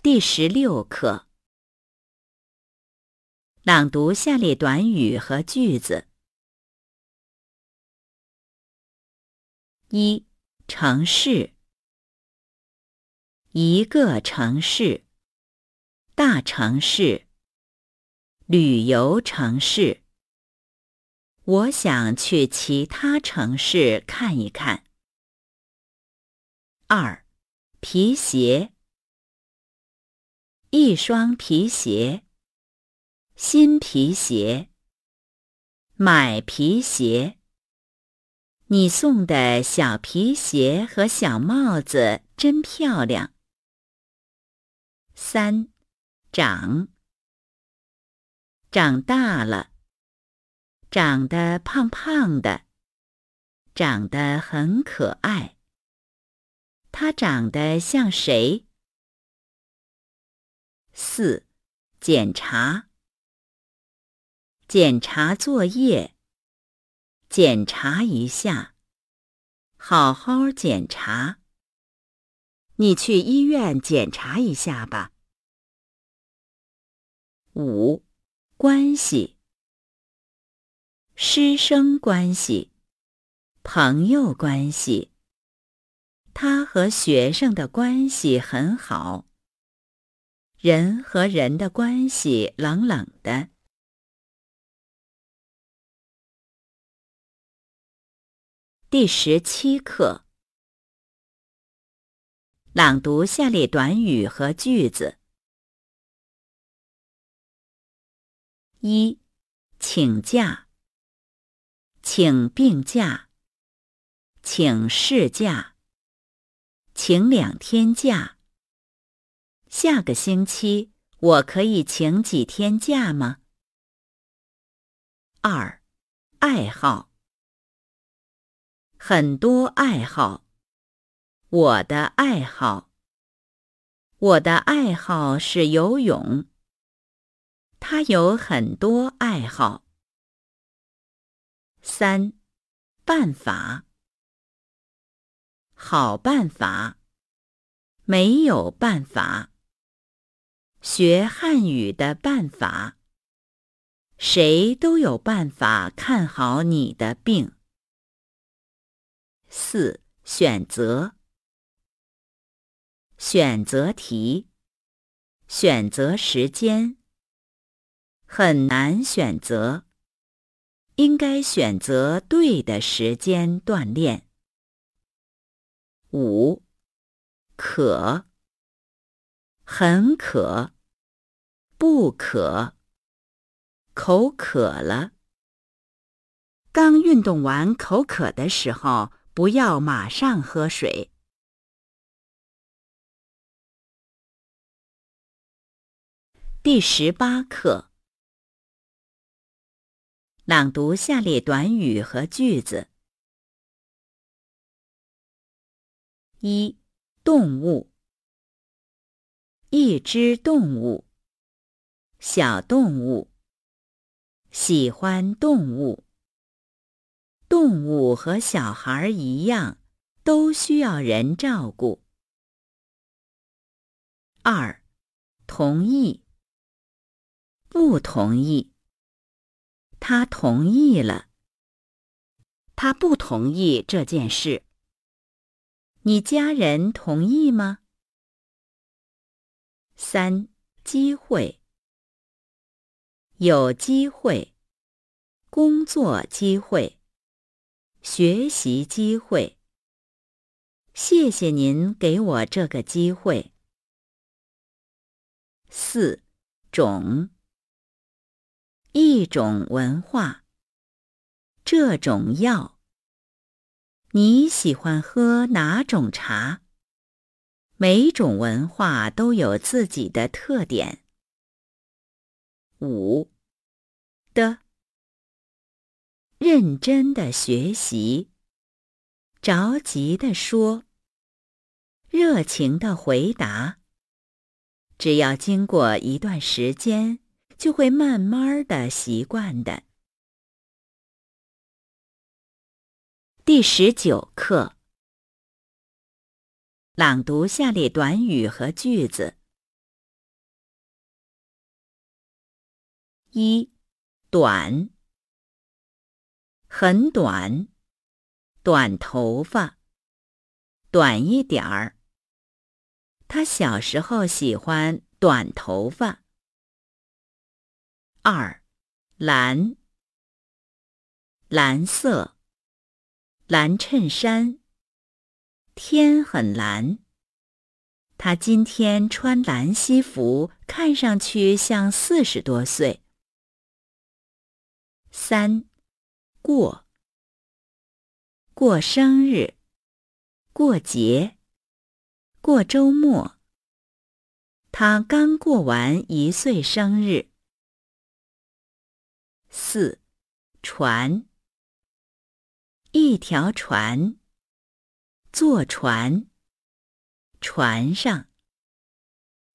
第十六课，朗读下列短语和句子：一、城市，一个城市，大城市，旅游城市。我想去其他城市看一看。二、皮鞋。一双皮鞋，新皮鞋，买皮鞋。你送的小皮鞋和小帽子真漂亮。三，长，长大了，长得胖胖的，长得很可爱。他长得像谁？四，检查。检查作业。检查一下，好好检查。你去医院检查一下吧。五，关系。师生关系，朋友关系。他和学生的关系很好。人和人的关系冷冷的。第十七课，朗读下列短语和句子：一，请假，请病假，请事假，请两天假。下个星期我可以请几天假吗？二，爱好，很多爱好，我的爱好，我的爱好是游泳。他有很多爱好。三，办法，好办法，没有办法。学汉语的办法，谁都有办法看好你的病。四选择，选择题，选择时间很难选择，应该选择对的时间锻炼。五可。很渴，不渴，口渴了。刚运动完口渴的时候，不要马上喝水。第十八课，朗读下列短语和句子：一、动物。一只动物，小动物喜欢动物。动物和小孩一样，都需要人照顾。二，同意，不同意。他同意了，他不同意这件事。你家人同意吗？三机会，有机会，工作机会，学习机会。谢谢您给我这个机会。四种，一种文化，这种药，你喜欢喝哪种茶？每种文化都有自己的特点。五的认真的学习，着急的说，热情的回答。只要经过一段时间，就会慢慢的习惯的。第十九课。朗读下列短语和句子：一、短，很短，短头发，短一点儿。他小时候喜欢短头发。二、蓝，蓝色，蓝衬衫。天很蓝。他今天穿蓝西服，看上去像四十多岁。三，过，过生日，过节，过周末。他刚过完一岁生日。四，船，一条船。坐船，船上，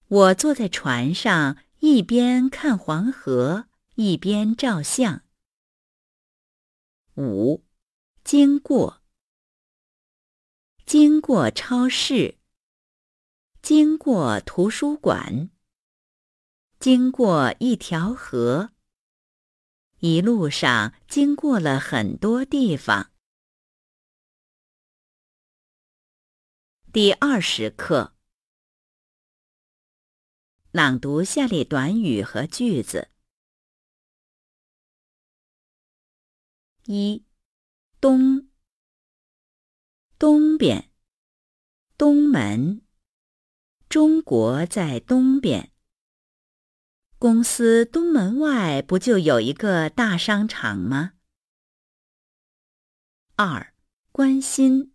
我坐在船上，一边看黄河，一边照相。五，经过，经过超市，经过图书馆，经过一条河，一路上经过了很多地方。第二十课，朗读下列短语和句子：一，东，东边，东门，中国在东边。公司东门外不就有一个大商场吗？二，关心。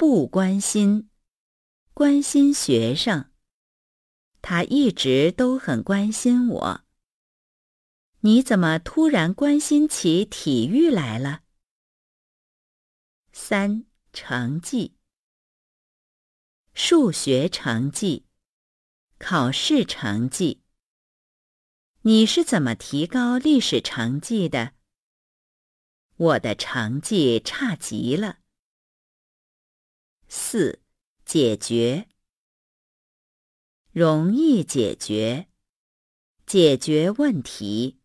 不关心，关心学生。他一直都很关心我。你怎么突然关心起体育来了？三成绩，数学成绩，考试成绩。你是怎么提高历史成绩的？我的成绩差极了。四，解决，容易解决，解决问题，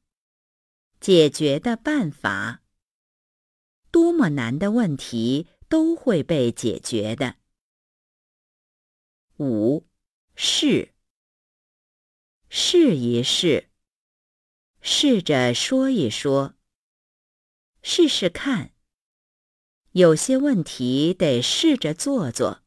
解决的办法。多么难的问题都会被解决的。五，试，试一试，试着说一说，试试看。有些问题得试着做做。